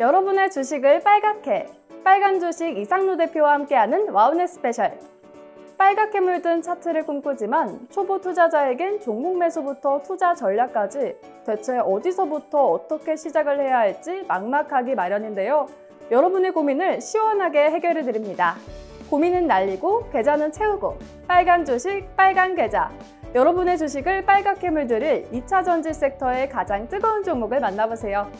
여러분의 주식을 빨갛게 빨간 주식 이상루 대표와 함께하는 와우넷 스페셜 빨갛게 물든 차트를 꿈꾸지만 초보 투자자에겐 종목 매수부터 투자 전략까지 대체 어디서부터 어떻게 시작을 해야 할지 막막하기 마련인데요. 여러분의 고민을 시원하게 해결해 드립니다. 고민은 날리고 계좌는 채우고 빨간 주식, 빨간 계좌 여러분의 주식을 빨갛게 물들일 2차 전지 섹터의 가장 뜨거운 종목을 만나보세요.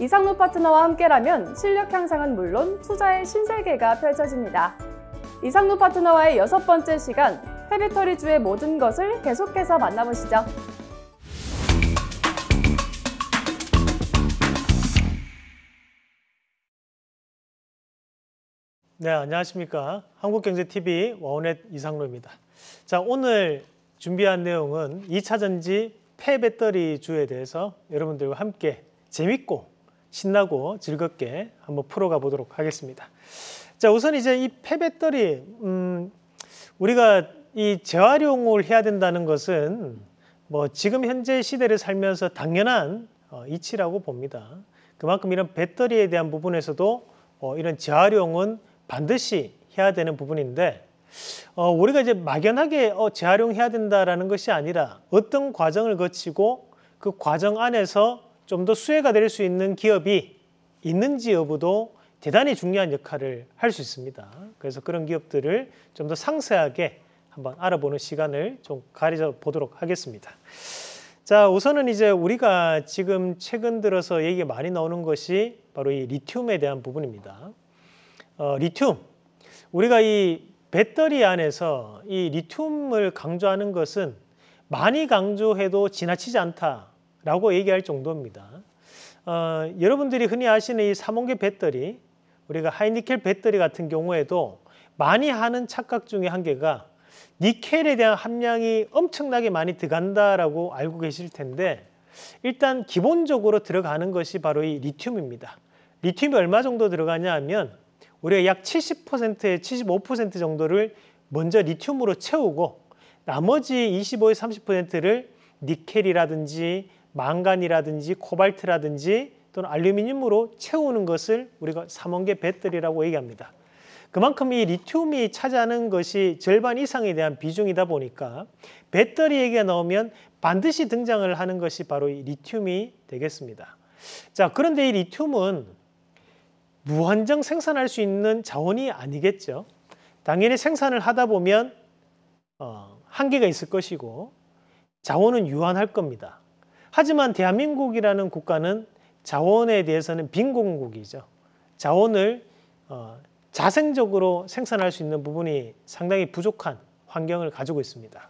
이상우 파트너와 함께라면 실력 향상은 물론 투자의 신세계가 펼쳐집니다. 이상우 파트너와의 여섯 번째 시간, 페비터리주의 모든 것을 계속해서 만나보시죠. 네, 안녕하십니까. 한국경제TV 원우넷 이상로입니다. 자, 오늘 준비한 내용은 이차전지 폐배터리주에 대해서 여러분들과 함께 재밌고 신나고 즐겁게 한번 풀어가 보도록 하겠습니다. 자, 우선 이제 이 폐배터리, 음, 우리가 이 재활용을 해야 된다는 것은 뭐 지금 현재 시대를 살면서 당연한 어, 이치라고 봅니다. 그만큼 이런 배터리에 대한 부분에서도 어, 이런 재활용은 반드시 해야 되는 부분인데 어, 우리가 이제 막연하게 어, 재활용해야 된다라는 것이 아니라 어떤 과정을 거치고 그 과정 안에서 좀더 수혜가 될 수 있는 기업이 있는지 여부도 대단히 중요한 역할을 할 수 있습니다. 그래서 그런 기업들을 좀 더 상세하게 한번 알아보는 시간을 좀 가져 보도록 하겠습니다. 자, 우선은 이제 우리가 지금 최근 들어서 얘기 많이 나오는 것이 바로 이 리튬에 대한 부분입니다. 어, 리튬. 우리가 이 배터리 안에서 이 리튬을 강조하는 것은 많이 강조해도 지나치지 않다. 라고 얘기할 정도입니다. 어, 여러분들이 흔히 아시는 이 삼원계 배터리, 우리가 하이니켈 배터리 같은 경우에도 많이 하는 착각 중에 한 개가 니켈에 대한 함량이 엄청나게 많이 들어간다라고 알고 계실 텐데 일단 기본적으로 들어가는 것이 바로 이 리튬입니다. 리튬이 얼마 정도 들어가냐 하면 우리가 약 70%에 75% 정도를 먼저 리튬으로 채우고 나머지 25에서 30%를 니켈이라든지 망간이라든지 코발트라든지 또는 알루미늄으로 채우는 것을 우리가 삼원계 배터리라고 얘기합니다. 그만큼 이 리튬이 차지하는 것이 절반 이상에 대한 비중이다 보니까 배터리 얘기가 나오면 반드시 등장을 하는 것이 바로 이 리튬이 되겠습니다. 자, 그런데 이 리튬은 무한정 생산할 수 있는 자원이 아니겠죠. 당연히 생산을 하다 보면 어, 한계가 있을 것이고 자원은 유한할 겁니다. 하지만 대한민국이라는 국가는 자원에 대해서는 빈공국이죠. 자원을 어, 자생적으로 생산할 수 있는 부분이 상당히 부족한 환경을 가지고 있습니다.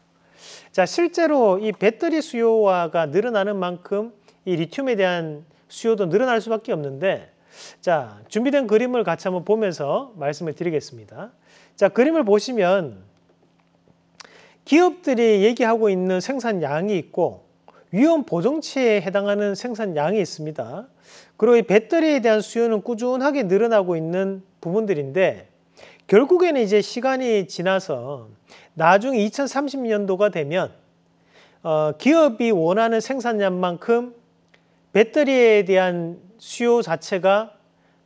자, 실제로 이 배터리 수요화가 늘어나는 만큼 이 리튬에 대한 수요도 늘어날 수밖에 없는데 자, 준비된 그림을 같이 한번 보면서 말씀을 드리겠습니다. 자, 그림을 보시면 기업들이 얘기하고 있는 생산량이 있고 위험 보정치에 해당하는 생산량이 있습니다. 그리고 이 배터리에 대한 수요는 꾸준하게 늘어나고 있는 부분들인데 결국에는 이제 시간이 지나서 나중 2030년도가 되면 어, 기업이 원하는 생산량만큼 배터리에 대한 수요 자체가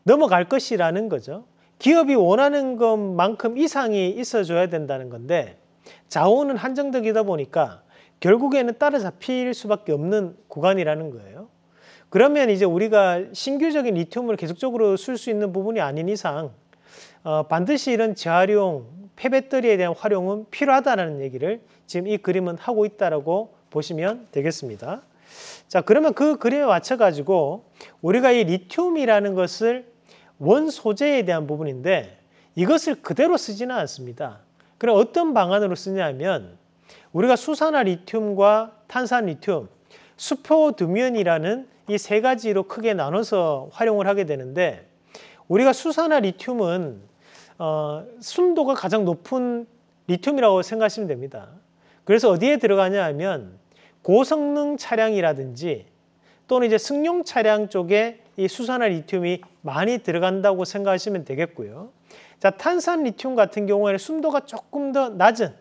넘어갈 것이라는 거죠. 기업이 원하는 것만큼 이상이 있어줘야 된다는 건데 자원은 한정적이다 보니까 결국에는 따라잡힐 수밖에 없는 구간이라는 거예요. 그러면 이제 우리가 신규적인 리튬을 계속적으로 쓸 수 있는 부분이 아닌 이상 어, 반드시 이런 재활용, 폐배터리에 대한 활용은 필요하다는 얘기를 지금 이 그림은 하고 있다라고 보시면 되겠습니다. 자, 그러면 그 그림에 맞춰 가지고 우리가 이 리튬이라는 것을 원 소재에 대한 부분인데 이것을 그대로 쓰지는 않습니다. 그럼 어떤 방안으로 쓰냐면 우리가 수산화 리튬과 탄산 리튬, 수포드면이라는 이 세 가지로 크게 나눠서 활용을 하게 되는데 우리가 수산화 리튬은 어, 순도가 가장 높은 리튬이라고 생각하시면 됩니다. 그래서 어디에 들어가냐 하면 고성능 차량이라든지 또는 이제 승용 차량 쪽에 이 수산화 리튬이 많이 들어간다고 생각하시면 되겠고요. 자, 탄산 리튬 같은 경우에는 순도가 조금 더 낮은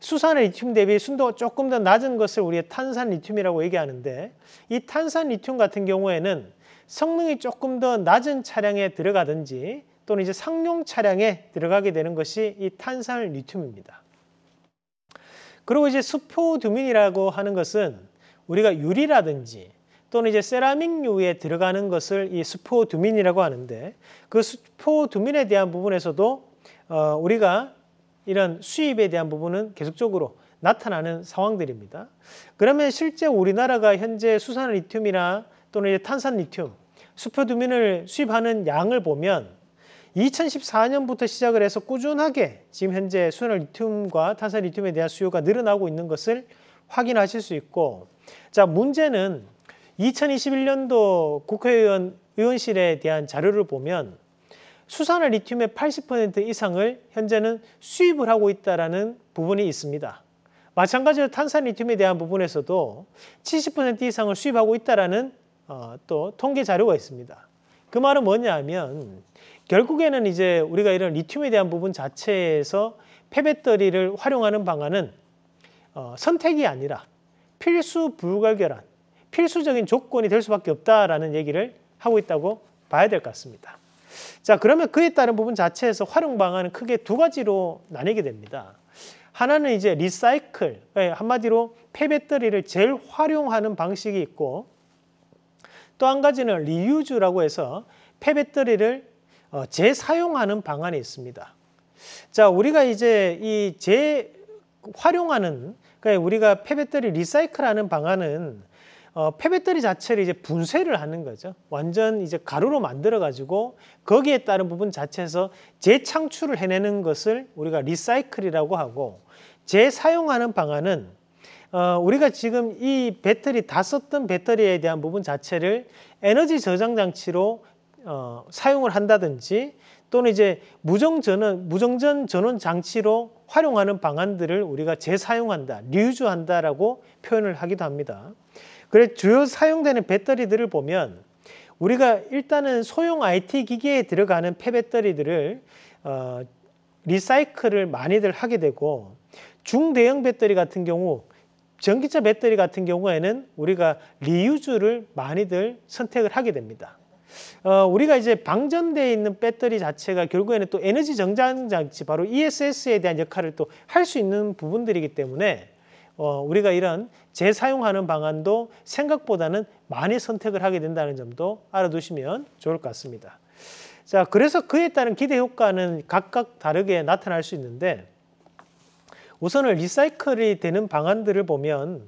수산 리튬 대비 순도가 조금 더 낮은 것을 우리의 탄산 리튬이라고 얘기하는데 이 탄산 리튬 같은 경우에는 성능이 조금 더 낮은 차량에 들어가든지 또는 이제 상용 차량에 들어가게 되는 것이 이 탄산 리튬입니다. 그리고 이제 수포두민이라고 하는 것은 우리가 유리라든지 또는 이제 세라믹류에 들어가는 것을 이수포두민이라고 하는데 그수포두민에 대한 부분에서도 어, 우리가 이런 수입에 대한 부분은 계속적으로 나타나는 상황들입니다. 그러면 실제 우리나라가 현재 수산 리튬이나 또는 탄산 리튬, 수표두민을 수입하는 양을 보면 2014년부터 시작을 해서 꾸준하게 지금 현재 수산 리튬과 탄산 리튬에 대한 수요가 늘어나고 있는 것을 확인하실 수 있고 자 문제는 2021년도 국회의원 의원실에 대한 자료를 보면 수산화 리튬의 80% 이상을 현재는 수입을 하고 있다는 부분이 있습니다. 마찬가지로 탄산 리튬에 대한 부분에서도 70% 이상을 수입하고 있다는 어, 또 통계 자료가 있습니다. 그 말은 뭐냐 하면 결국에는 이제 우리가 이런 리튬에 대한 부분 자체에서 폐배터리를 활용하는 방안은 어, 선택이 아니라 필수 불가결한 필수적인 조건이 될 수밖에 없다라는 얘기를 하고 있다고 봐야 될 것 같습니다. 자, 그러면 그에 따른 부분 자체에서 활용 방안은 크게 두 가지로 나뉘게 됩니다. 하나는 이제 리사이클, 예, 한마디로 폐배터리를 제일 활용하는 방식이 있고 또 한 가지는 리유즈라고 해서 폐배터리를 어, 재사용하는 방안이 있습니다. 자, 우리가 이제 이 재활용하는 그러니까 우리가 폐배터리 리사이클하는 방안은 어, 폐배터리 자체를 이제 분쇄를 하는 거죠. 완전 이제 가루로 만들어 가지고 거기에 따른 부분 자체에서 재창출을 해내는 것을 우리가 리사이클이라고 하고 재사용하는 방안은 어, 우리가 지금 이 배터리 다 썼던 배터리에 대한 부분 자체를 에너지 저장 장치로 어, 사용을 한다든지 또는 이제 무정전원, 무정전 전원 장치로 활용하는 방안들을 우리가 재사용한다, 리유즈한다라고 표현을 하기도 합니다. 그래 주요 사용되는 배터리들을 보면 우리가 일단은 소형 IT 기기에 들어가는 폐배터리들을 어, 리사이클을 많이들 하게 되고 중대형 배터리 같은 경우 전기차 배터리 같은 경우에는 우리가 리유즈를 많이들 선택을 하게 됩니다. 어, 우리가 이제 방전되어 있는 배터리 자체가 결국에는 또 에너지 정장 장치 바로 ESS에 대한 역할을 또 할 수 있는 부분들이기 때문에 어, 우리가 이런 재사용하는 방안도 생각보다는 많이 선택을 하게 된다는 점도 알아두시면 좋을 것 같습니다. 자, 그래서 그에 따른 기대 효과는 각각 다르게 나타날 수 있는데 우선은 리사이클이 되는 방안들을 보면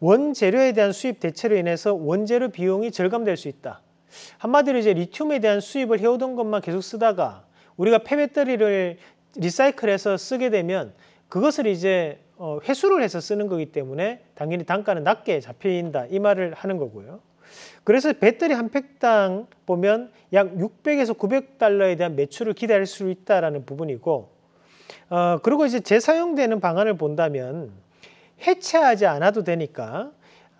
원재료에 대한 수입 대체로 인해서 원재료 비용이 절감될 수 있다. 한마디로 이제 리튬에 대한 수입을 해오던 것만 계속 쓰다가 우리가 폐배터리를 리사이클해서 쓰게 되면 그것을 이제 어, 회수를 해서 쓰는 거기 때문에 당연히 단가는 낮게 잡힌다 이 말을 하는 거고요. 그래서 배터리 한 팩당 보면 약 600에서 900달러에 대한 매출을 기대할 수 있다라는 부분이고 어, 그리고 이제 재사용되는 방안을 본다면 해체하지 않아도 되니까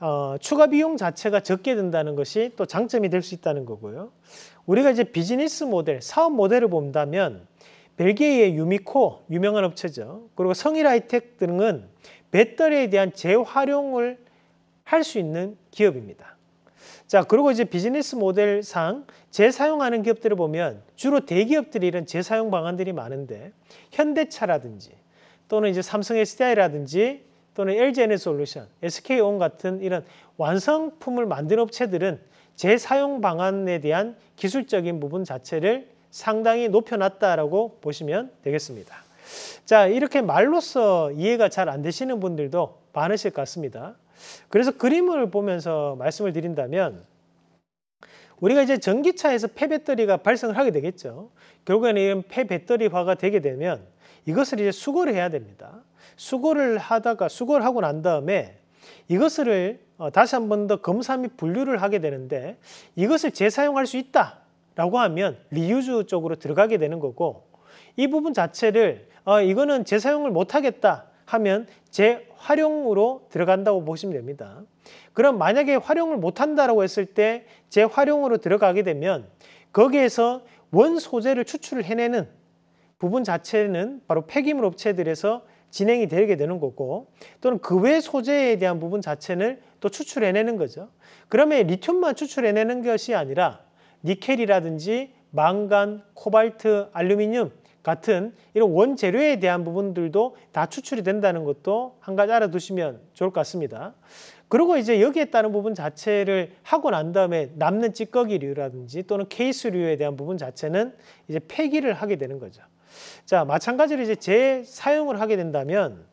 어, 추가 비용 자체가 적게 든다는 것이 또 장점이 될 수 있다는 거고요. 우리가 이제 비즈니스 모델, 사업 모델을 본다면 벨기에의 네 유미코 유명한 업체죠. 그리고 성일 하이텍 등은 배터리에 대한 재활용을 할 수 있는 기업입니다. 자, 그리고 이제 비즈니스 모델상 재사용하는 기업들을 보면 주로 대기업들이 이런 재사용 방안들이 많은데 현대차라든지 또는 이제 삼성 SDI라든지 또는 LG n 너솔루션 SK온 같은 이런 완성품을 만든 업체들은 재사용 방안에 대한 기술적인 부분 자체를 상당히 높여놨다라고 보시면 되겠습니다. 자, 이렇게 말로써 이해가 잘 안 되시는 분들도 많으실 것 같습니다. 그래서 그림을 보면서 말씀을 드린다면 우리가 이제 전기차에서 폐배터리가 발생을 하게 되겠죠. 결국에는 이런 폐배터리화가 되게 되면 이것을 이제 수거를 해야 됩니다. 수거를 하다가 수거를 하고 난 다음에 이것을 어, 다시 한번 더 검사 및 분류를 하게 되는데 이것을 재사용할 수 있다 라고 하면 리유즈 쪽으로 들어가게 되는 거고 이 부분 자체를 어, 이거는 재사용을 못하겠다 하면 재활용으로 들어간다고 보시면 됩니다. 그럼 만약에 활용을 못한다고 했을 때 재활용으로 들어가게 되면 거기에서 원 소재를 추출을 해내는 부분 자체는 바로 폐기물 업체들에서 진행이 되게 되는 거고 또는 그 외 소재에 대한 부분 자체를 또 추출해내는 거죠. 그러면 리튬만 추출해내는 것이 아니라 니켈이라든지 망간, 코발트, 알루미늄 같은 이런 원재료에 대한 부분들도 다 추출이 된다는 것도 한 가지 알아두시면 좋을 것 같습니다. 그리고 이제 여기에 따른 부분 자체를 하고 난 다음에 남는 찌꺼기류라든지 또는 케이스류에 대한 부분 자체는 이제 폐기를 하게 되는 거죠. 자, 마찬가지로 이제 재사용을 하게 된다면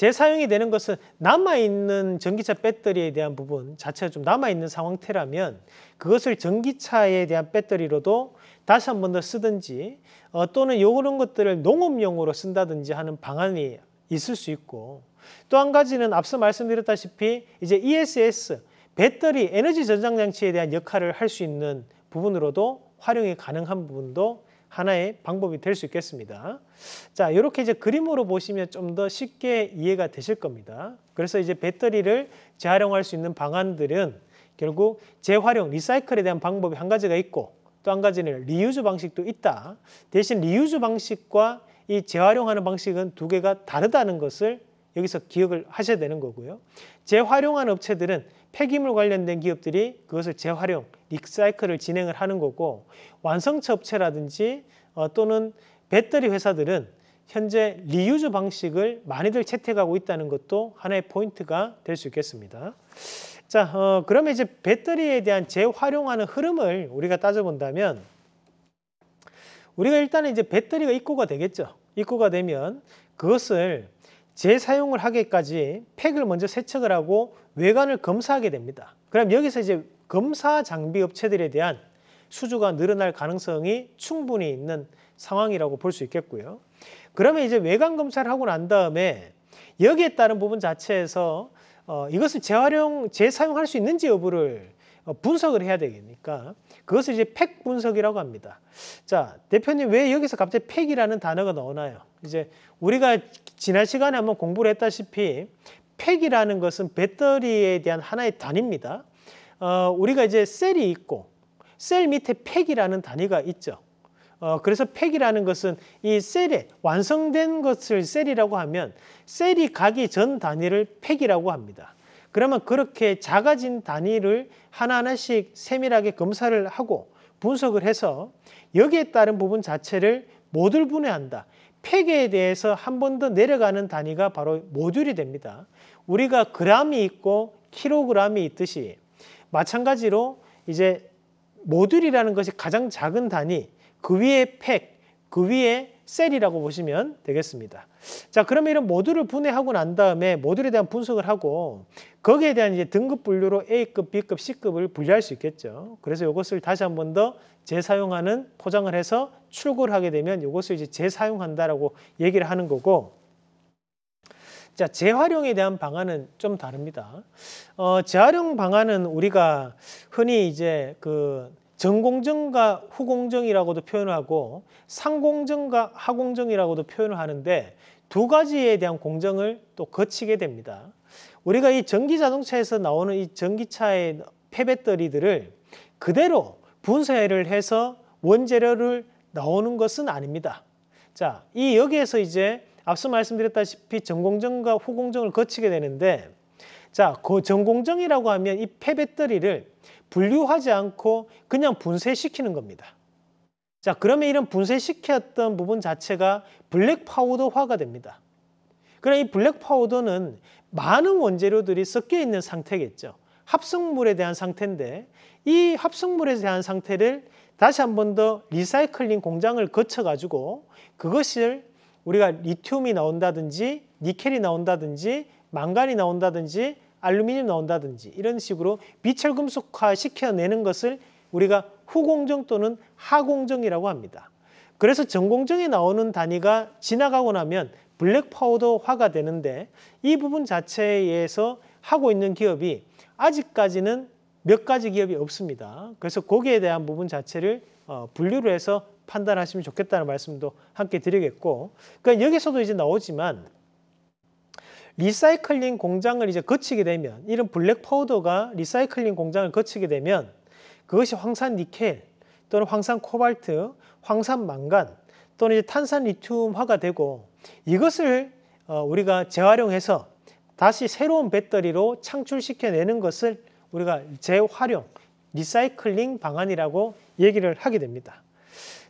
재사용이 되는 것은 남아있는 전기차 배터리에 대한 부분 자체가 좀 남아있는 상황태라면 그것을 전기차에 대한 배터리로도 다시 한 번 더 쓰든지 어, 또는 요런 것들을 농업용으로 쓴다든지 하는 방안이 있을 수 있고 또 한 가지는 앞서 말씀드렸다시피 이제 ESS 배터리 에너지 저장 장치에 대한 역할을 할 수 있는 부분으로도 활용이 가능한 부분도 하나의 방법이 될 수 있겠습니다. 자, 이렇게 이제 그림으로 보시면 좀 더 쉽게 이해가 되실 겁니다. 그래서 이제 배터리를 재활용할 수 있는 방안들은 결국 재활용, 리사이클에 대한 방법이 한 가지가 있고 또 한 가지는 리유즈 방식도 있다. 대신 리유즈 방식과 이 재활용하는 방식은 두 개가 다르다는 것을 여기서 기억을 하셔야 되는 거고요. 재활용한 업체들은 폐기물 관련된 기업들이 그것을 재활용, 리사이클을 진행을 하는 거고 완성차 업체라든지 어, 또는 배터리 회사들은 현재 리유즈 방식을 많이들 채택하고 있다는 것도 하나의 포인트가 될 수 있겠습니다. 자, 어, 그러면 이제 배터리에 대한 재활용하는 흐름을 우리가 따져본다면 우리가 일단은 이제 배터리가 입고가 되겠죠. 입고가 되면 그것을 재사용을 하기까지 팩을 먼저 세척을 하고 외관을 검사하게 됩니다. 그럼 여기서 이제 검사 장비 업체들에 대한 수주가 늘어날 가능성이 충분히 있는 상황이라고 볼 수 있겠고요. 그러면 이제 외관 검사를 하고 난 다음에 여기에 따른 부분 자체에서 어, 이것을 재활용, 재사용할 수 있는지 여부를 어, 분석을 해야 되니까 그것을 이제 팩 분석이라고 합니다. 자, 대표님 왜 여기서 갑자기 팩이라는 단어가 나오나요? 이제 우리가 지난 시간에 한번 공부를 했다시피 팩이라는 것은 배터리에 대한 하나의 단위입니다. 어, 우리가 이제 셀이 있고 셀 밑에 팩이라는 단위가 있죠. 어, 그래서 팩이라는 것은 이 셀에 완성된 것을 셀이라고 하면 셀이 가기 전 단위를 팩이라고 합니다. 그러면 그렇게 작아진 단위를 하나하나씩 세밀하게 검사를 하고 분석을 해서 여기에 따른 부분 자체를 모듈 분해한다. 팩에 대해서 한 번 더 내려가는 단위가 바로 모듈이 됩니다. 우리가 그람이 있고 킬로그램이 있듯이 마찬가지로 이제 모듈이라는 것이 가장 작은 단위, 그 위에 팩, 그 위에 셀이라고 보시면 되겠습니다. 자, 그러면 이런 모듈을 분해하고 난 다음에 모듈에 대한 분석을 하고 거기에 대한 이제 등급 분류로 A급, B급, C급을 분류할 수 있겠죠. 그래서 이것을 다시 한 번 더 재사용하는 포장을 해서 출고를 하게 되면 이것을 이제 재사용한다라고 얘기를 하는 거고 자, 재활용에 대한 방안은 좀 다릅니다. 어, 재활용 방안은 우리가 흔히 이제 그 전공정과 후공정이라고도 표현을 하고 상공정과 하공정이라고도 표현을 하는데 두 가지에 대한 공정을 또 거치게 됩니다. 우리가 이 전기자동차에서 나오는 이 전기차의 폐배터리들을 그대로 분쇄를 해서 원재료를 나오는 것은 아닙니다. 자, 이 여기에서 이제 앞서 말씀드렸다시피 전공정과 후공정을 거치게 되는데 자, 그 전공정이라고 하면 이 폐배터리를 분류하지 않고 그냥 분쇄시키는 겁니다. 자, 그러면 이런 분쇄시켰던 부분 자체가 블랙 파우더화가 됩니다. 그럼 이 블랙 파우더는 많은 원재료들이 섞여 있는 상태겠죠. 합성물에 대한 상태인데 이 합성물에 대한 상태를 다시 한 번 더 리사이클링 공장을 거쳐가지고 그것을 우리가 리튬이 나온다든지 니켈이 나온다든지 망간이 나온다든지 알루미늄 넣는다든지 이런 식으로 비철금속화 시켜내는 것을 우리가 후공정 또는 하공정이라고 합니다. 그래서 전공정에 나오는 단위가 지나가고 나면 블랙 파우더화가 되는데 이 부분 자체에서 하고 있는 기업이 아직까지는 몇 가지 기업이 없습니다. 그래서 거기에 대한 부분 자체를 어, 분류를 해서 판단하시면 좋겠다는 말씀도 함께 드리겠고 그러니까 여기서도 이제 나오지만 리사이클링 공장을 이제 거치게 되면 이런 블랙 파우더가 리사이클링 공장을 거치게 되면 그것이 황산 니켈 또는 황산 코발트, 황산 망간 또는 이제 탄산 리튬화가 되고 이것을 어, 우리가 재활용해서 다시 새로운 배터리로 창출시켜내는 것을 우리가 재활용, 리사이클링 방안이라고 얘기를 하게 됩니다.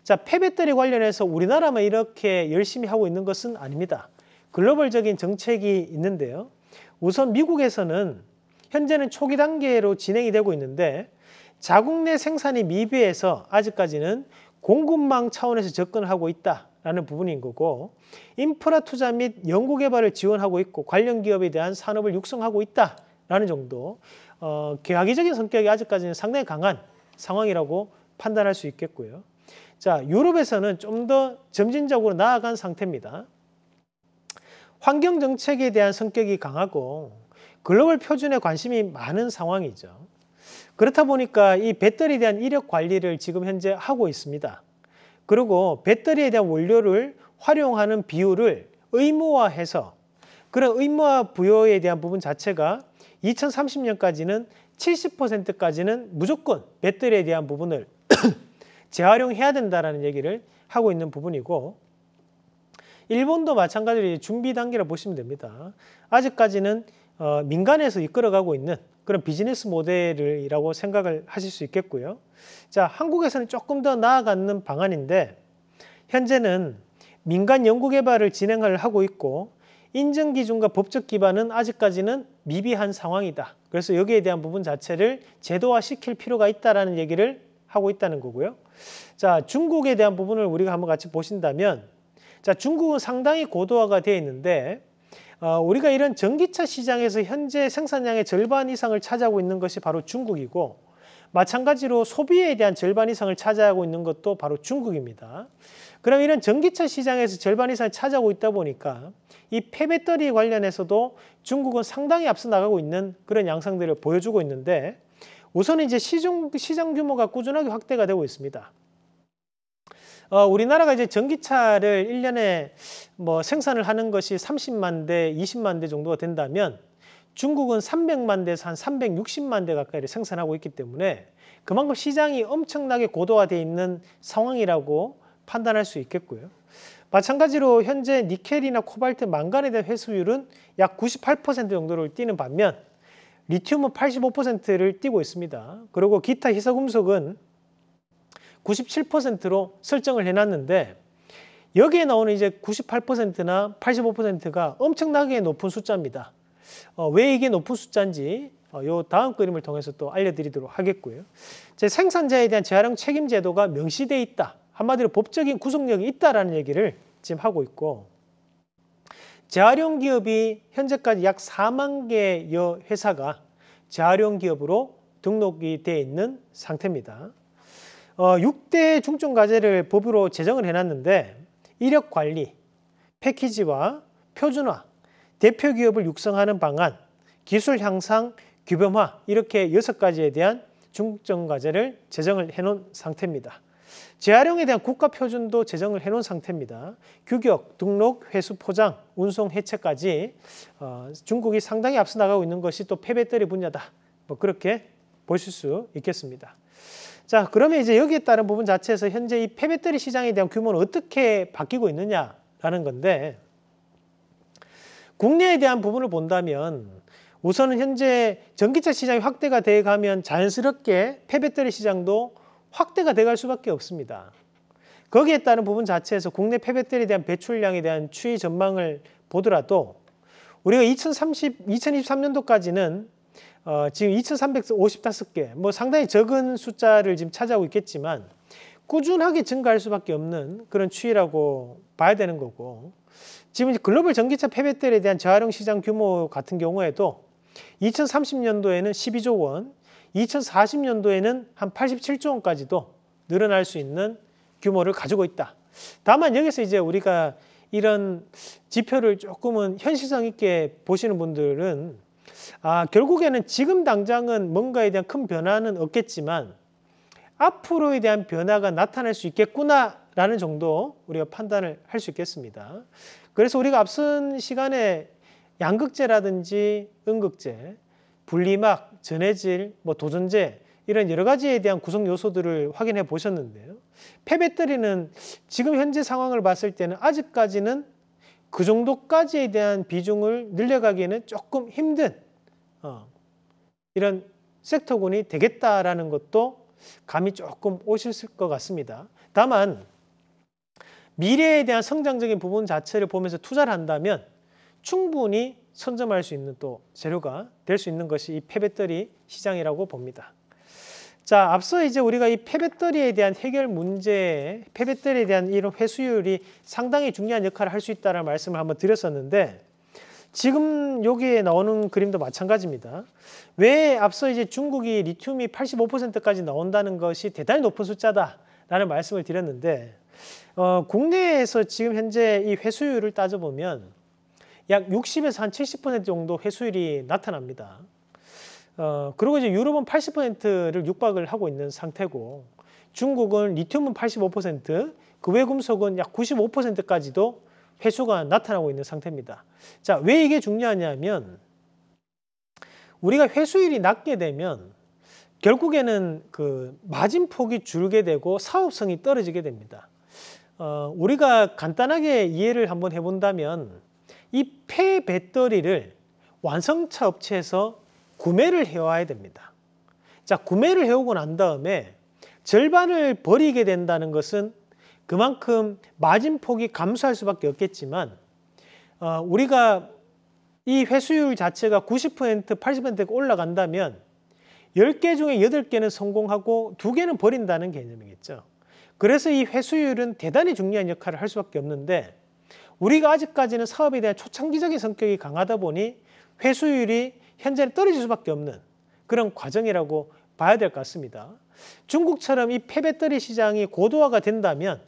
자, 폐배터리 관련해서 우리나라만 이렇게 열심히 하고 있는 것은 아닙니다. 글로벌적인 정책이 있는데요. 우선 미국에서는 현재는 초기 단계로 진행이 되고 있는데 자국 내 생산이 미비해서 아직까지는 공급망 차원에서 접근하고 있다라는 부분인 거고 인프라 투자 및 연구개발을 지원하고 있고 관련 기업에 대한 산업을 육성하고 있다라는 정도 어, 계약이적인 성격이 아직까지는 상당히 강한 상황이라고 판단할 수 있겠고요. 자 유럽에서는 좀 더 점진적으로 나아간 상태입니다. 환경 정책에 대한 성격이 강하고 글로벌 표준에 관심이 많은 상황이죠. 그렇다 보니까 이 배터리에 대한 이력 관리를 지금 현재 하고 있습니다. 그리고 배터리에 대한 원료를 활용하는 비율을 의무화해서 그런 의무화 부여에 대한 부분 자체가 2030년까지는 70%까지는 무조건 배터리에 대한 부분을 재활용해야 된다는 얘기를 하고 있는 부분이고 일본도 마찬가지로 준비 단계라 보시면 됩니다. 아직까지는 어, 민간에서 이끌어가고 있는 그런 비즈니스 모델이라고 생각을 하실 수 있겠고요. 자, 한국에서는 조금 더 나아가는 방안인데 현재는 민간 연구개발을 진행을 하고 있고 인증 기준과 법적 기반은 아직까지는 미비한 상황이다. 그래서 여기에 대한 부분 자체를 제도화시킬 필요가 있다라는 얘기를 하고 있다는 거고요. 자, 중국에 대한 부분을 우리가 한번 같이 보신다면 자, 중국은 상당히 고도화가 되어 있는데 어, 우리가 이런 전기차 시장에서 현재 생산량의 절반 이상을 차지하고 있는 것이 바로 중국이고 마찬가지로 소비에 대한 절반 이상을 차지하고 있는 것도 바로 중국입니다. 그럼 이런 전기차 시장에서 절반 이상을 차지하고 있다 보니까 이 폐배터리 관련해서도 중국은 상당히 앞서 나가고 있는 그런 양상들을 보여주고 있는데 우선 이제 시중, 시장 규모가 꾸준하게 확대가 되고 있습니다. 어, 우리나라가 이제 전기차를 1년에 뭐 생산을 하는 것이 30만 대, 20만 대 정도가 된다면 중국은 300만 대에서 한 360만 대 가까이를 생산하고 있기 때문에 그만큼 시장이 엄청나게 고도화되어 있는 상황이라고 판단할 수 있겠고요. 마찬가지로 현재 니켈이나 코발트, 망간에 대한 회수율은 약 98% 정도를 띄는 반면 리튬은 85%를 띄고 있습니다. 그리고 기타 희석금속은 97%로 설정을 해놨는데 여기에 나오는 이제 98%나 85%가 엄청나게 높은 숫자입니다. 어, 왜 이게 높은 숫자인지 어, 요 다음 그림을 통해서 또 알려드리도록 하겠고요. 제 생산자에 대한 재활용 책임 제도가 명시돼 있다. 한마디로 법적인 구속력이 있다라는 얘기를 지금 하고 있고 재활용 기업이 현재까지 약 4만 개의 회사가 재활용 기업으로 등록이 돼 있는 상태입니다. 어, 6대 중점 과제를 법으로 제정을 해놨는데 이력 관리, 패키지와 표준화, 대표 기업을 육성하는 방안, 기술 향상, 규범화 이렇게 여섯 가지에 대한 중점 과제를 제정을 해놓은 상태입니다. 재활용에 대한 국가 표준도 제정을 해놓은 상태입니다. 규격, 등록, 회수, 포장, 운송, 해체까지 어, 중국이 상당히 앞서 나가고 있는 것이 또 폐배터리 분야다. 뭐 그렇게 보실 수 있겠습니다. 자, 그러면 이제 여기에 따른 부분 자체에서 현재 이 폐배터리 시장에 대한 규모는 어떻게 바뀌고 있느냐라는 건데 국내에 대한 부분을 본다면 우선은 현재 전기차 시장이 확대가 돼 가면 자연스럽게 폐배터리 시장도 확대가 돼 갈 수밖에 없습니다. 거기에 따른 부분 자체에서 국내 폐배터리에 대한 배출량에 대한 추이 전망을 보더라도 우리가 2030, 2023년도까지는 어, 지금 2,355개, 뭐 상당히 적은 숫자를 지금 차지하고 있겠지만 꾸준하게 증가할 수밖에 없는 그런 추이라고 봐야 되는 거고 지금 이제 글로벌 전기차 폐배들에 대한 재활용 시장 규모 같은 경우에도 2030년도에는 12조 원, 2040년도에는 한 87조 원까지도 늘어날 수 있는 규모를 가지고 있다. 다만 여기서 이제 우리가 이런 지표를 조금은 현실성 있게 보시는 분들은 아, 결국에는 지금 당장은 뭔가에 대한 큰 변화는 없겠지만 앞으로에 대한 변화가 나타날 수 있겠구나라는 정도 우리가 판단을 할 수 있겠습니다. 그래서 우리가 앞선 시간에 양극재라든지 음극재, 분리막, 전해질, 뭐 도전재 이런 여러 가지에 대한 구성 요소들을 확인해 보셨는데요. 폐배터리는 지금 현재 상황을 봤을 때는 아직까지는 그 정도까지에 대한 비중을 늘려가기에는 조금 힘든 어. 이런 섹터군이 되겠다라는 것도 감이 조금 오실 것 같습니다. 다만 미래에 대한 성장적인 부분 자체를 보면서 투자를 한다면 충분히 선점할 수 있는 또 재료가 될 수 있는 것이 이 폐배터리 시장이라고 봅니다. 자, 앞서 이제 우리가 이 폐배터리에 대한 해결 문제, 폐배터리에 대한 이런 회수율이 상당히 중요한 역할을 할 수 있다는 말씀을 한번 드렸었는데 지금 여기에 나오는 그림도 마찬가지입니다. 왜 앞서 이제 중국이 리튬이 85%까지 나온다는 것이 대단히 높은 숫자다라는 말씀을 드렸는데 어, 국내에서 지금 현재 이 회수율을 따져보면 약 60에서 한 70% 정도 회수율이 나타납니다. 어, 그리고 이제 유럽은 80%를 육박을 하고 있는 상태고 중국은 리튬은 85%, 그 외금속은 약 95%까지도 회수가 나타나고 있는 상태입니다. 자, 왜 이게 중요하냐면 우리가 회수율이 낮게 되면 결국에는 그 마진폭이 줄게 되고 사업성이 떨어지게 됩니다. 어, 우리가 간단하게 이해를 한번 해본다면 이 폐 배터리를 완성차 업체에서 구매를 해와야 됩니다. 자, 구매를 해오고 난 다음에 절반을 버리게 된다는 것은 그만큼 마진폭이 감소할 수밖에 없겠지만 어, 우리가 이 회수율 자체가 90% 80%가 올라간다면 10개 중에 8개는 성공하고 2개는 버린다는 개념이겠죠. 그래서 이 회수율은 대단히 중요한 역할을 할 수밖에 없는데 우리가 아직까지는 사업에 대한 초창기적인 성격이 강하다 보니 회수율이 현재는 떨어질 수밖에 없는 그런 과정이라고 봐야 될 것 같습니다. 중국처럼 이 폐배터리 시장이 고도화가 된다면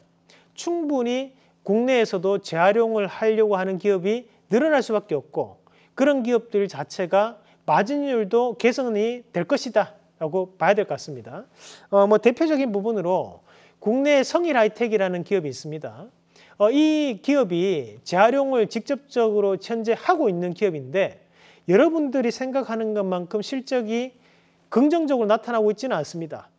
충분히 국내에서도 재활용을 하려고 하는 기업이 늘어날 수밖에 없고 그런 기업들 자체가 마진율도 개선이 될 것이다 라고 봐야 될 것 같습니다. 어, 뭐 대표적인 부분으로 국내 성일 하이텍이라는 기업이 있습니다. 어, 이 기업이 재활용을 직접적으로 현재 하고 있는 기업인데 여러분들이 생각하는 것만큼 실적이 긍정적으로 나타나고 있지는 않습니다.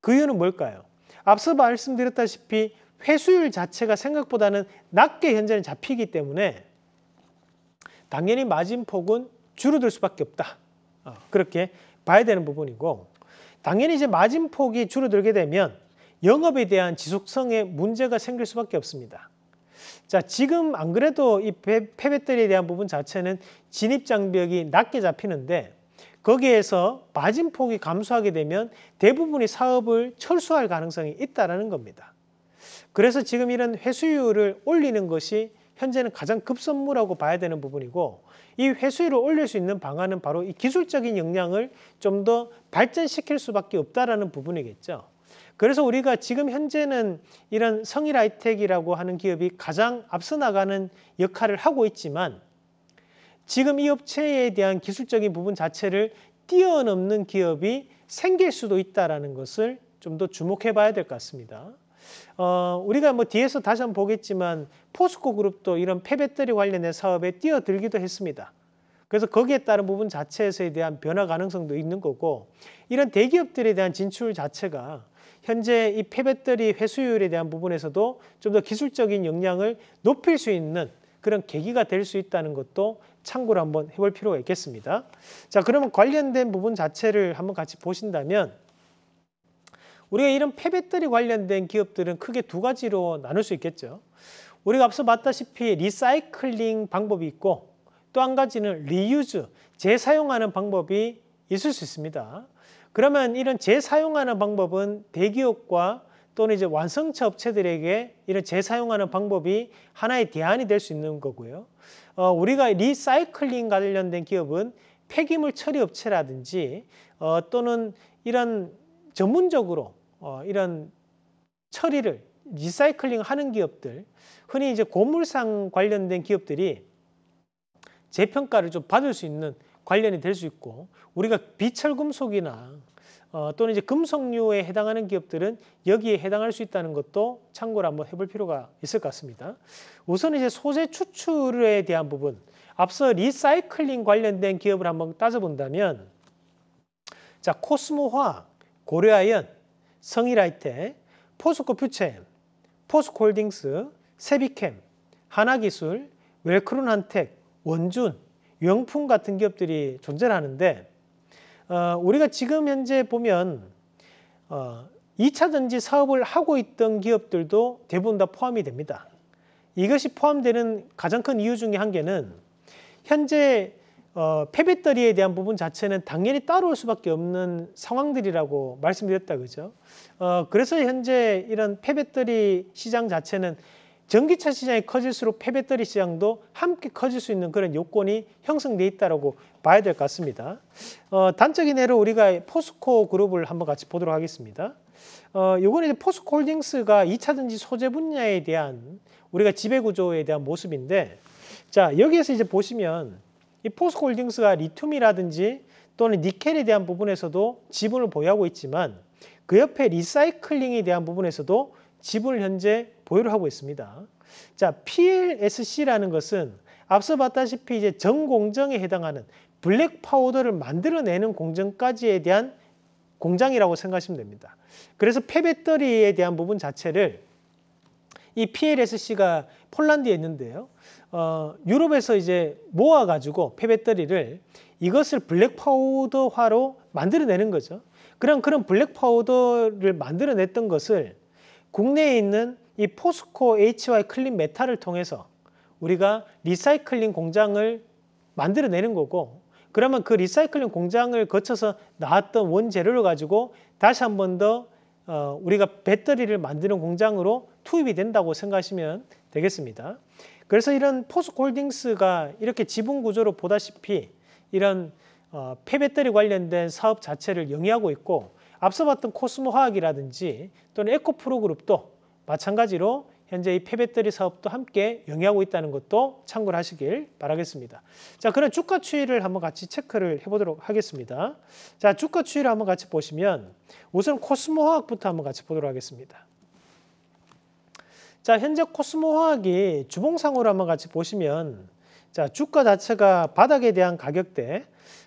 그 이유는 뭘까요? 앞서 말씀드렸다시피 회수율 자체가 생각보다는 낮게 현재는 잡히기 때문에 당연히 마진폭은 줄어들 수밖에 없다. 어, 그렇게 봐야 되는 부분이고 당연히 이제 마진폭이 줄어들게 되면 영업에 대한 지속성에 문제가 생길 수밖에 없습니다. 자 지금 안 그래도 이 폐배터리에 대한 부분 자체는 진입장벽이 낮게 잡히는데 거기에서 마진폭이 감소하게 되면 대부분의 사업을 철수할 가능성이 있다는 겁니다. 그래서 지금 이런 회수율을 올리는 것이 현재는 가장 급선무라고 봐야 되는 부분이고 이 회수율을 올릴 수 있는 방안은 바로 이 기술적인 역량을 좀 더 발전시킬 수밖에 없다라는 부분이겠죠. 그래서 우리가 지금 현재는 이런 성일 아이텍이라고 하는 기업이 가장 앞서 나가는 역할을 하고 있지만 지금 이 업체에 대한 기술적인 부분 자체를 뛰어넘는 기업이 생길 수도 있다는 것을 좀 더 주목해 봐야 될 것 같습니다. 어, 우리가 뭐 뒤에서 다시 한번 보겠지만 포스코 그룹도 이런 폐배터리 관련된 사업에 뛰어들기도 했습니다. 그래서 거기에 따른 부분 자체에서에 대한 변화 가능성도 있는 거고 이런 대기업들에 대한 진출 자체가 현재 이 폐배터리 회수율에 대한 부분에서도 좀 더 기술적인 역량을 높일 수 있는 그런 계기가 될 수 있다는 것도 참고를 한번 해볼 필요가 있겠습니다. 자, 그러면 관련된 부분 자체를 한번 같이 보신다면 우리가 이런 폐배터리 관련된 기업들은 크게 두 가지로 나눌 수 있겠죠. 우리가 앞서 봤다시피 리사이클링 방법이 있고 또 한 가지는 리유즈, 재사용하는 방법이 있을 수 있습니다. 그러면 이런 재사용하는 방법은 대기업과 또는 이제 완성차 업체들에게 이런 재사용하는 방법이 하나의 대안이 될 수 있는 거고요. 어, 우리가 리사이클링 관련된 기업은 폐기물 처리 업체라든지 어, 또는 이런 전문적으로 어, 이런 처리를 리사이클링 하는 기업들, 흔히 이제 고물상 관련된 기업들이 재평가를 좀 받을 수 있는 관련이 될 수 있고 우리가 비철금속이나 어, 또는 이제 금속류에 해당하는 기업들은 여기에 해당할 수 있다는 것도 참고를 한번 해볼 필요가 있을 것 같습니다. 우선 이제 소재 추출에 대한 부분, 앞서 리사이클링 관련된 기업을 한번 따져본다면, 자 코스모화, 고려아연, 성일아이텍, 포스코 퓨처엠, 포스코홀딩스, 세비캠, 하나기술, 웰크론한텍, 원준, 영풍 같은 기업들이 존재하는데 어, 우리가 지금 현재 보면 어, 2차 전지 사업을 하고 있던 기업들도 대부분 다 포함이 됩니다. 이것이 포함되는 가장 큰 이유 중에 한 개는 현재 어, 폐배터리에 대한 부분 자체는 당연히 따라올 수밖에 없는 상황들이라고 말씀드렸다 그죠? 어, 그래서 현재 이런 폐배터리 시장 자체는 전기차 시장이 커질수록 폐배터리 시장도 함께 커질 수 있는 그런 요건이 형성돼 있다라고 봐야 될 것 같습니다. 어, 단적인 예로 우리가 포스코 그룹을 한번 같이 보도록 하겠습니다. 어, 요거는 이제 포스코 홀딩스가 2차전지 소재 분야에 대한 우리가 지배 구조에 대한 모습인데 자, 여기에서 이제 보시면 이 포스홀딩스가 리튬이라든지 또는 니켈에 대한 부분에서도 지분을 보유하고 있지만 그 옆에 리사이클링에 대한 부분에서도 지분을 현재 보유를 하고 있습니다. 자, PLSC라는 것은 앞서 봤다시피 이제 전공정에 해당하는 블랙 파우더를 만들어내는 공정까지에 대한 공장이라고 생각하시면 됩니다. 그래서 폐배터리에 대한 부분 자체를 이 PLSC가 폴란드에 있는데요. 어, 유럽에서 이제 모아가지고 폐배터리를 이것을 블랙 파우더화로 만들어내는 거죠. 그럼 그런 블랙 파우더를 만들어냈던 것을 국내에 있는 이 포스코 HY 클린 메탈을 통해서 우리가 리사이클링 공장을 만들어내는 거고 그러면 그 리사이클링 공장을 거쳐서 나왔던 원재료를 가지고 다시 한번더 어, 우리가 배터리를 만드는 공장으로 투입이 된다고 생각하시면 되겠습니다. 그래서 이런 포스콜딩스가 이렇게 지분 구조로 보다시피 이런 어, 폐배터리 관련된 사업 자체를 영위하고 있고 앞서 봤던 코스모 화학이라든지 또는 에코프로 그룹도 마찬가지로 현재 이 폐배터리 사업도 함께 영위하고 있다는 것도 참고를 하시길 바라겠습니다. 자, 그럼 주가 추이를 한번 같이 체크를 해보도록 하겠습니다. 자, 주가 추이를 한번 같이 보시면 우선 코스모화학부터 한번 같이 보도록 하겠습니다. 자, 현재 코스모화학이 주봉상으로 한번 같이 보시면 자, 주가 자체가 바닥에 대한 가격대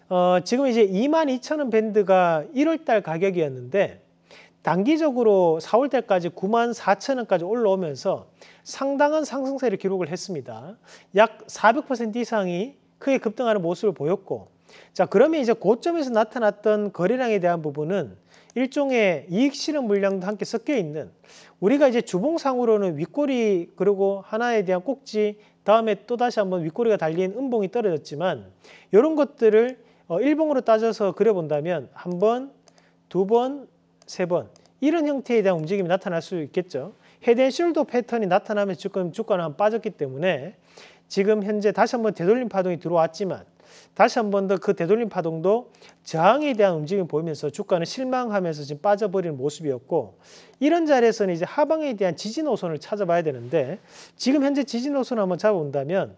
어, 지금 이제 22,000원 밴드가 1월달 가격이었는데 단기적으로 4월 때까지 9만 4천 원까지 올라오면서 상당한 상승세를 기록을 했습니다. 약 400% 이상이 크게 급등하는 모습을 보였고 자 그러면 이제 고점에서 나타났던 거래량에 대한 부분은 일종의 이익 실현 물량도 함께 섞여 있는 우리가 이제 주봉상으로는 윗꼬리 그리고 하나에 대한 꼭지 다음에 또 다시 한번 윗꼬리가 달린 음봉이 떨어졌지만 이런 것들을 어, 일봉으로 따져서 그려본다면 한 번, 두 번, 세번 이런 형태에 대한 움직임이 나타날 수 있겠죠. 헤드앤숄더 패턴이 나타나면 주가는, 주가 빠졌기 때문에 지금 현재 다시 한번 되돌림 파동이 들어왔지만 다시 한 번 더 그 되돌림 파동도 저항에 대한 움직임을 보이면서 주가는 실망하면서 지금 빠져버리는 모습이었고 이런 자리에서는 이제 하방에 대한 지지 노선을 찾아봐야 되는데 지금 현재 지지 노선을 한번 잡아본다면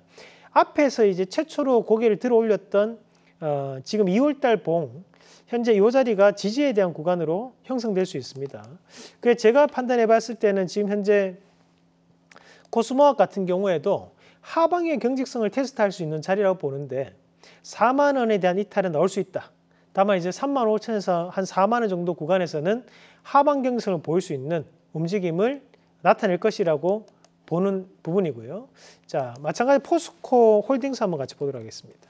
앞에서 이제 최초로 고개를 들어 올렸던 어, 지금 2월달 봉 현재 이 자리가 지지에 대한 구간으로 형성될 수 있습니다. 그래 제가 판단해 봤을 때는 지금 현재 코스모학 같은 경우에도 하방의 경직성을 테스트할 수 있는 자리라고 보는데 4만 원에 대한 이탈은 나올 수 있다. 다만 이제 3만 5천에서 한 4만 원 정도 구간에서는 하방 경직성을 보일 수 있는 움직임을 나타낼 것이라고 보는 부분이고요. 자, 마찬가지 포스코 홀딩스 한번 같이 보도록 하겠습니다.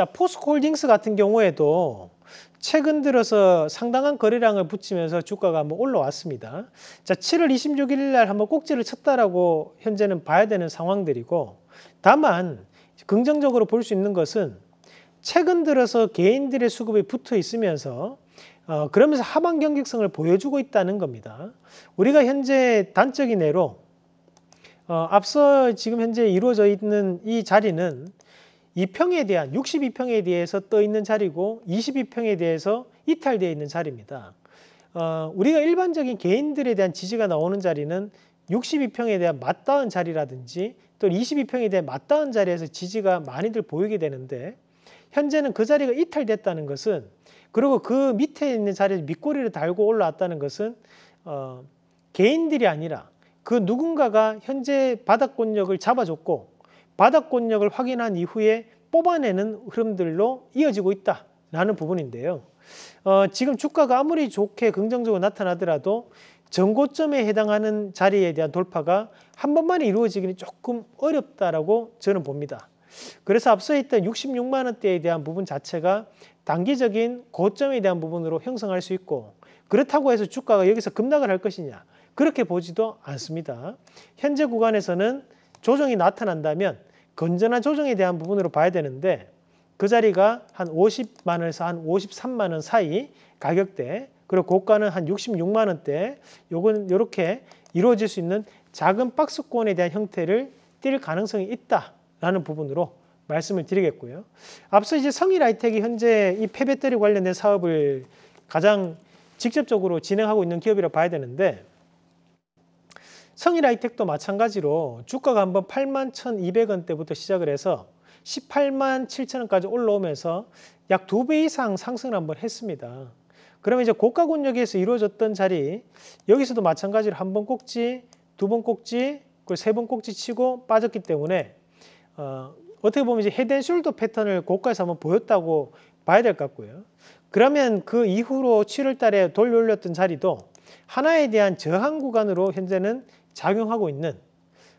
자, 포스코홀딩스 같은 경우에도 최근 들어서 상당한 거래량을 붙이면서 주가가 한번 올라왔습니다. 자, 7월 26일 날 한번 꼭지를 쳤다라고 현재는 봐야 되는 상황들이고 다만 긍정적으로 볼 수 있는 것은 최근 들어서 개인들의 수급이 붙어 있으면서 어, 그러면서 하반 경직성을 보여주고 있다는 겁니다. 우리가 현재 단적인 예로 어, 앞서 지금 현재 이루어져 있는 이 자리는 2평에 대한 62평에 대해서 떠 있는 자리고 22평에 대해서 이탈되어 있는 자리입니다. 어, 우리가 일반적인 개인들에 대한 지지가 나오는 자리는 62평에 대한 맞닿은 자리라든지 또 22평에 대한 맞닿은 자리에서 지지가 많이들 보이게 되는데 현재는 그 자리가 이탈됐다는 것은 그리고 그 밑에 있는 자리에 밑꼬리를 달고 올라왔다는 것은 어, 개인들이 아니라 그 누군가가 현재 바닥권력을 잡아줬고 바닥권력을 확인한 이후에 뽑아내는 흐름들로 이어지고 있다라는 부분인데요. 어, 지금 주가가 아무리 좋게 긍정적으로 나타나더라도 전고점에 해당하는 자리에 대한 돌파가 한 번만에 이루어지기는 조금 어렵다라고 저는 봅니다. 그래서 앞서 있던 66만 원대에 대한 부분 자체가 단기적인 고점에 대한 부분으로 형성할 수 있고 그렇다고 해서 주가가 여기서 급락을 할 것이냐 그렇게 보지도 않습니다. 현재 구간에서는 조정이 나타난다면 건전한 조정에 대한 부분으로 봐야 되는데 그 자리가 한 50만 원에서 한 53만 원 사이 가격대 그리고 고가는 한 66만 원대 요건 이렇게 이루어질 수 있는 작은 박스권에 대한 형태를 띌 가능성이 있다라는 부분으로 말씀을 드리겠고요. 앞서 이제 성일아이텍이 현재 이 폐배터리 관련된 사업을 가장 직접적으로 진행하고 있는 기업이라 봐야 되는데 성일 하이텍도 마찬가지로 주가가 한 번 8만 1,200원대부터 시작을 해서 18만 7천원까지 올라오면서 약 두 배 이상 상승을 한 번 했습니다. 그러면 이제 고가 군역에서 이루어졌던 자리 여기서도 마찬가지로 한 번 꼭지, 두 번 꼭지, 그리고 세 번 꼭지 치고 빠졌기 때문에 어, 어떻게 보면 이제 헤드앤숄더 패턴을 고가에서 한 번 보였다고 봐야 될 것 같고요. 그러면 그 이후로 7월 달에 돌려올렸던 자리도 하나에 대한 저항 구간으로 현재는 작용하고 있는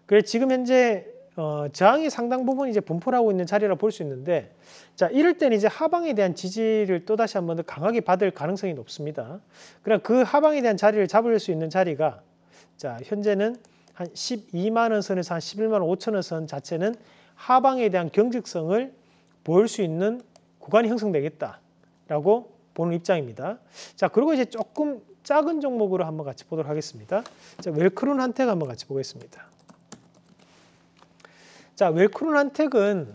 그래서 지금 현재 어, 저항이 상당 부분 이제 분포 하고 있는 자리라 고볼 수 있는데 자 이럴 때는 이제 하방에 대한 지지를 또 다시 한 번 더 강하게 받을 가능성이 높습니다. 그럼 그 하방에 대한 자리를 잡을 수 있는 자리가 자 현재는 한 12만 원 선에서 한 11만 5천 원 선 자체는 하방에 대한 경직성을 보일 수 있는 구간이 형성되겠다라고 보는 입장입니다. 자 그리고 이제 조금 작은 종목으로 한번 같이 보도록 하겠습니다. 자, 웰크론 한택 한번 같이 보겠습니다. 자, 웰크론 한택은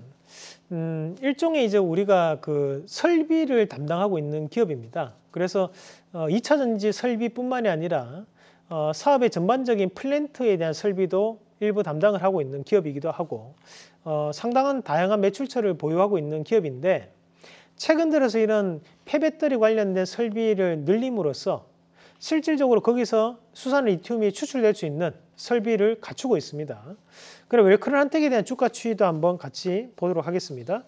음, 일종의 이제 우리가 그 설비를 담당하고 있는 기업입니다. 그래서 어, 2차 전지 설비뿐만이 아니라 어, 사업의 전반적인 플랜트에 대한 설비도 일부 담당을 하고 있는 기업이기도 하고 어, 상당한 다양한 매출처를 보유하고 있는 기업인데 최근 들어서 이런 폐배터리 관련된 설비를 늘림으로써 실질적으로 거기서 수산 리튬이 추출될 수 있는 설비를 갖추고 있습니다. 그럼 웰크런 한택에 대한 주가 추이도 한번 같이 보도록 하겠습니다.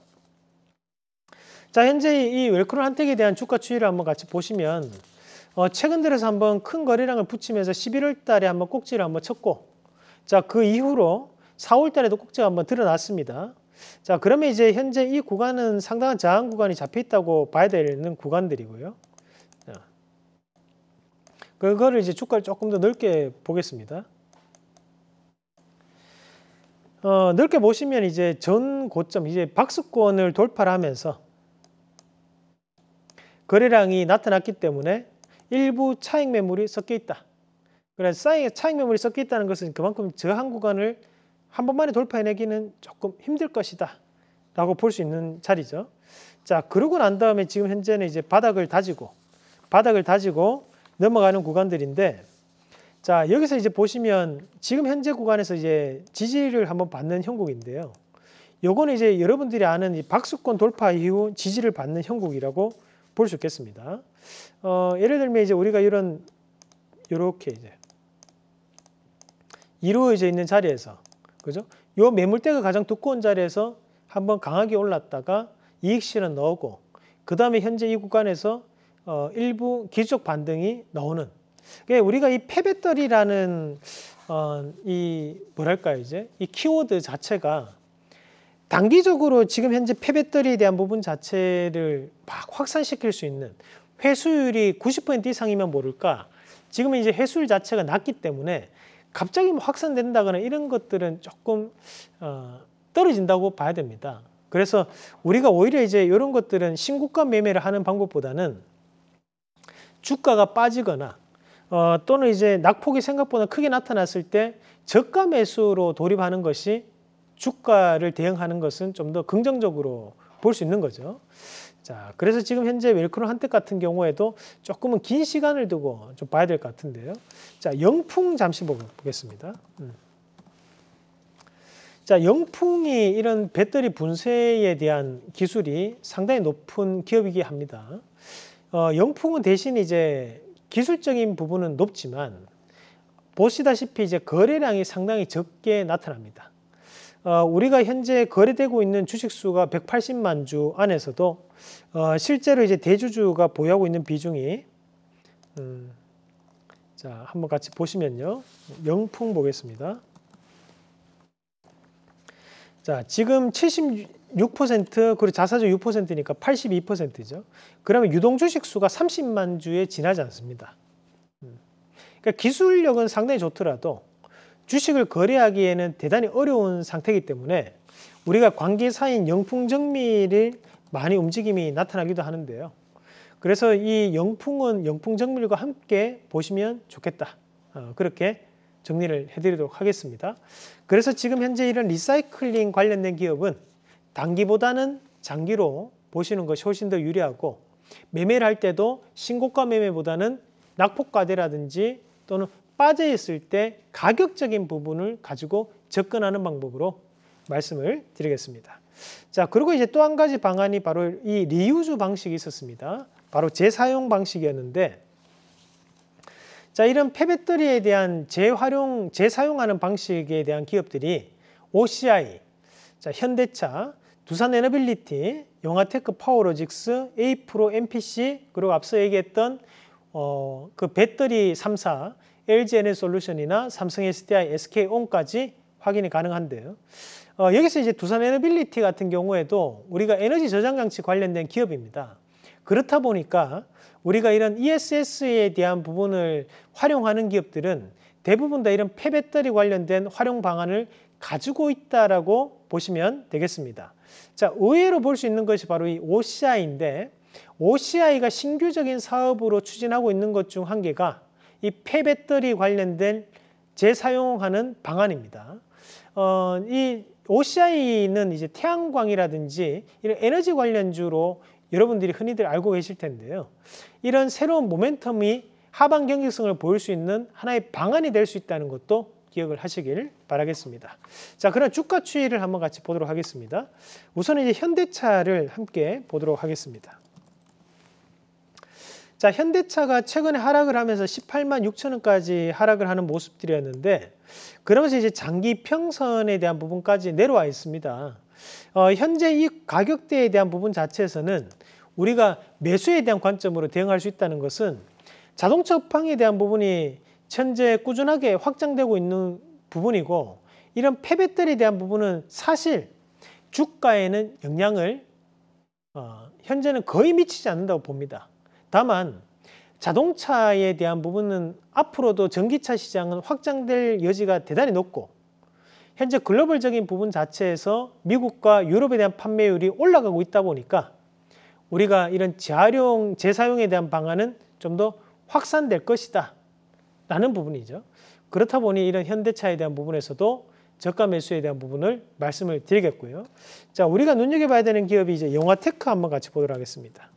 자 현재 이 웰크론 한택에 대한 주가 추이를 한번 같이 보시면 어, 최근 들어서 한번 큰 거래량을 붙이면서 11월 달에 한번 꼭지를 한번 쳤고 자그 이후로 4월 달에도 꼭지가 한번 드러났습니다. 자 그러면 이제 현재 이 구간은 상당한 저항 구간이 잡혀 있다고 봐야 되는 구간들이고요. 그거를 이제 주가를 조금 더 넓게 보겠습니다. 어, 넓게 보시면 이제 전 고점, 이제 박수권을 돌파를 하면서 거래량이 나타났기 때문에 일부 차익 매물이 섞여 있다. 그래서 차익 매물이 섞여 있다는 것은 그만큼 저항 구간을 한 번만에 돌파해내기는 조금 힘들 것이다. 라고 볼 수 있는 자리죠. 자, 그러고 난 다음에 지금 현재는 이제 바닥을 다지고, 바닥을 다지고, 넘어가는 구간들인데 자 여기서 이제 보시면 지금 현재 구간에서 이제 지지를 한번 받는 형국인데요. 요거는 이제 여러분들이 아는 이 박수권 돌파 이후 지지를 받는 형국이라고 볼 수 있겠습니다. 어, 예를 들면 이제 우리가 이런 요렇게 이제 이루어져 있는 자리에서 그죠? 요 매물대가 가장 두꺼운 자리에서 한번 강하게 올랐다가 이익 실은 넣었고 그 다음에 현재 이 구간에서 어, 일부 기술적 반등이 나오는 그러니까 우리가 이패배터리라는 어, 이 뭐랄까요 이제 이 키워드 자체가 단기적으로 지금 현재 폐배터리에 대한 부분 자체를 막 확산시킬 수 있는 회수율이 90% 이상이면 모를까 지금은 이제 회수율 자체가 낮기 때문에 갑자기 뭐 확산된다거나 이런 것들은 조금 어, 떨어진다고 봐야 됩니다. 그래서 우리가 오히려 이제 이런 것들은 신고가 매매를 하는 방법보다는 주가가 빠지거나 어, 또는 이제 낙폭이 생각보다 크게 나타났을 때 저가 매수로 돌입하는 것이 주가를 대응하는 것은 좀 더 긍정적으로 볼 수 있는 거죠. 자, 그래서 지금 현재 웰크로 한때 같은 경우에도 조금은 긴 시간을 두고 좀 봐야 될 것 같은데요. 자, 영풍 잠시 보겠습니다. 음. 자, 영풍이 이런 배터리 분쇄에 대한 기술이 상당히 높은 기업이기 합니다. 어, 영풍은 대신 이제 기술적인 부분은 높지만 보시다시피 이제 거래량이 상당히 적게 나타납니다. 어, 우리가 현재 거래되고 있는 주식 수가 180만 주 안에서도 어, 실제로 이제 대주주가 보유하고 있는 비중이 음, 자 한번 같이 보시면요 영풍 보겠습니다. 자 지금 70 6% 그리고 자사주 6%니까 82%죠. 그러면 유동 주식 수가 30만 주에 지나지 않습니다. 음. 그러니까 기술력은 상당히 좋더라도 주식을 거래하기에는 대단히 어려운 상태이기 때문에 우리가 관계사인 영풍정밀을 많이 움직임이 나타나기도 하는데요. 그래서 이 영풍은 영풍정밀과 함께 보시면 좋겠다. 어, 그렇게 정리를 해드리도록 하겠습니다. 그래서 지금 현재 이런 리사이클링 관련된 기업은 단기보다는 장기로 보시는 것이 훨씬 더 유리하고 매매를 할 때도 신고가 매매보다는 낙폭과대라든지 또는 빠져있을 때 가격적인 부분을 가지고 접근하는 방법으로 말씀을 드리겠습니다. 자, 그리고 이제 또 한 가지 방안이 바로 이 리유즈 방식이 있었습니다. 바로 재사용 방식이었는데 자, 이런 폐배터리에 대한 재활용, 재사용하는 방식에 대한 기업들이 OCI, 자, 현대차, 두산 에너빌리티, 영화테크 파워로직스, 에이프로 MPC, 그리고 앞서 얘기했던 어, 그 배터리 3사, LGNL 솔루션이나 삼성 SDI, SK온까지 확인이 가능한데요. 어, 여기서 이제 두산 에너빌리티 같은 경우에도 우리가 에너지 저장 장치 관련된 기업입니다. 그렇다 보니까 우리가 이런 ESS에 대한 부분을 활용하는 기업들은 대부분 다 이런 폐배터리 관련된 활용 방안을 가지고 있다라 보시면 되겠습니다. 자, 의외로 볼 수 있는 것이 바로 이 OCI인데 OCI가 신규적인 사업으로 추진하고 있는 것 중 한 개가 이 폐배터리 관련된 재사용하는 방안입니다. 어, 이 OCI는 이제 태양광이라든지 이런 에너지 관련주로 여러분들이 흔히들 알고 계실 텐데요. 이런 새로운 모멘텀이 하반 경쟁성을 보일 수 있는 하나의 방안이 될 수 있다는 것도 기억을 하시길 바라겠습니다. 자, 그럼 주가 추이를 한번 같이 보도록 하겠습니다. 우선 이제 현대차를 함께 보도록 하겠습니다. 자, 현대차가 최근에 하락을 하면서 18만 6천 원까지 하락을 하는 모습들이었는데 그러면서 이제 장기 평선에 대한 부분까지 내려와 있습니다. 어, 현재 이 가격대에 대한 부분 자체에서는 우리가 매수에 대한 관점으로 대응할 수 있다는 것은 자동차 업황에 대한 부분이 현재 꾸준하게 확장되고 있는 부분이고 이런 폐배들에 대한 부분은 사실 주가에는 영향을 어, 현재는 거의 미치지 않는다고 봅니다. 다만 자동차에 대한 부분은 앞으로도 전기차 시장은 확장될 여지가 대단히 높고 현재 글로벌적인 부분 자체에서 미국과 유럽에 대한 판매율이 올라가고 있다 보니까 우리가 이런 재활용, 재사용에 대한 방안은 좀 더 확산될 것이다 라는 부분이죠. 그렇다 보니 이런 현대차에 대한 부분에서도 저가 매수에 대한 부분을 말씀을 드리겠고요. 자, 우리가 눈여겨봐야 되는 기업이 이제 영화테크 한번 같이 보도록 하겠습니다.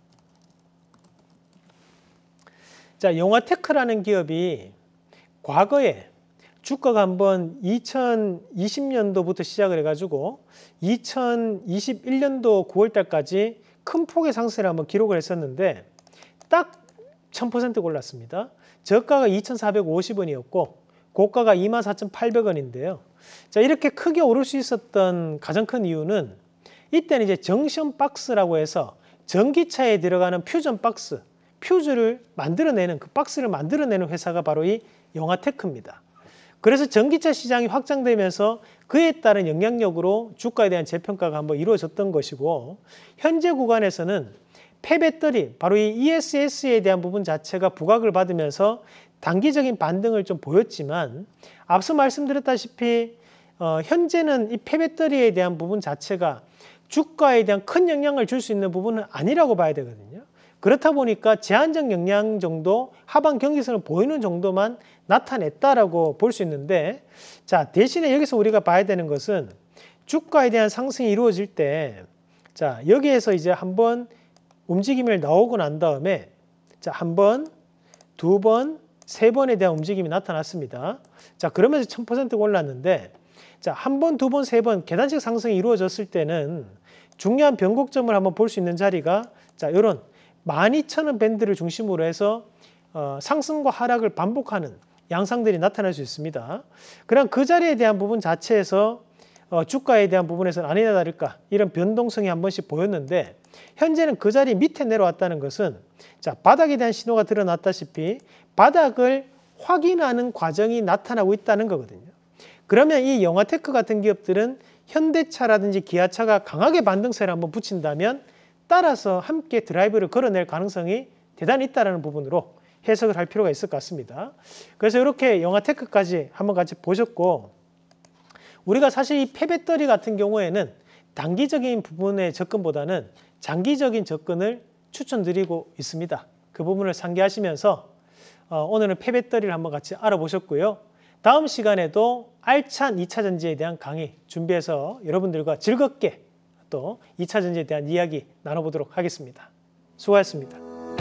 자, 영화테크라는 기업이 과거에 주가가 한번 2020년도부터 시작을 해가지고 2021년도 9월달까지 큰 폭의 상승을 한번 기록을 했었는데 딱 1000% 골랐습니다. 저가가 2,450원이었고 고가가 24,800원인데요. 자, 이렇게 크게 오를 수 있었던 가장 큰 이유는 이때는 이제 정션 박스라고 해서 전기차에 들어가는 퓨전 박스, 퓨즈를 만들어내는 그 박스를 만들어내는 회사가 바로 이 영화테크입니다. 그래서 전기차 시장이 확장되면서 그에 따른 영향력으로 주가에 대한 재평가가 한번 이루어졌던 것이고 현재 구간에서는 폐배터리, 바로 이 ESS에 대한 부분 자체가 부각을 받으면서 단기적인 반등을 좀 보였지만 앞서 말씀드렸다시피 어, 현재는 이 폐배터리에 대한 부분 자체가 주가에 대한 큰 영향을 줄 수 있는 부분은 아니라고 봐야 되거든요. 그렇다 보니까 제한적 영향 정도 하반 경기선을 보이는 정도만 나타냈다라고 볼 수 있는데 자 대신에 여기서 우리가 봐야 되는 것은 주가에 대한 상승이 이루어질 때 자 여기에서 이제 한번 움직임을 나오고 난 다음에 자, 한 번, 두 번, 세 번에 대한 움직임이 나타났습니다. 자, 그러면서 1000%가 올랐는데 자, 한 번, 두 번, 세 번 계단식 상승이 이루어졌을 때는 중요한 변곡점을 한번 볼 수 있는 자리가 자, 요런 12,000원 밴드를 중심으로 해서 어, 상승과 하락을 반복하는 양상들이 나타날 수 있습니다. 그럼 그 자리에 대한 부분 자체에서 어, 주가에 대한 부분에서는 아니나 다를까 이런 변동성이 한 번씩 보였는데 현재는 그 자리 밑에 내려왔다는 것은 자 바닥에 대한 신호가 드러났다시피 바닥을 확인하는 과정이 나타나고 있다는 거거든요. 그러면 이 영화테크 같은 기업들은 현대차라든지 기아차가 강하게 반등세를 한번 붙인다면 따라서 함께 드라이브를 걸어낼 가능성이 대단히 있다는 부분으로 해석을 할 필요가 있을 것 같습니다. 그래서 이렇게 영화테크까지 한번 같이 보셨고 우리가 사실 이 폐배터리 같은 경우에는 단기적인 부분의 접근보다는 장기적인 접근을 추천드리고 있습니다. 그 부분을 상기하시면서 어, 오늘은 폐배터리를 한번 같이 알아보셨고요. 다음 시간에도 알찬 2차 전지에 대한 강의 준비해서 여러분들과 즐겁게 또 2차 전지에 대한 이야기 나눠보도록 하겠습니다. 수고하셨습니다.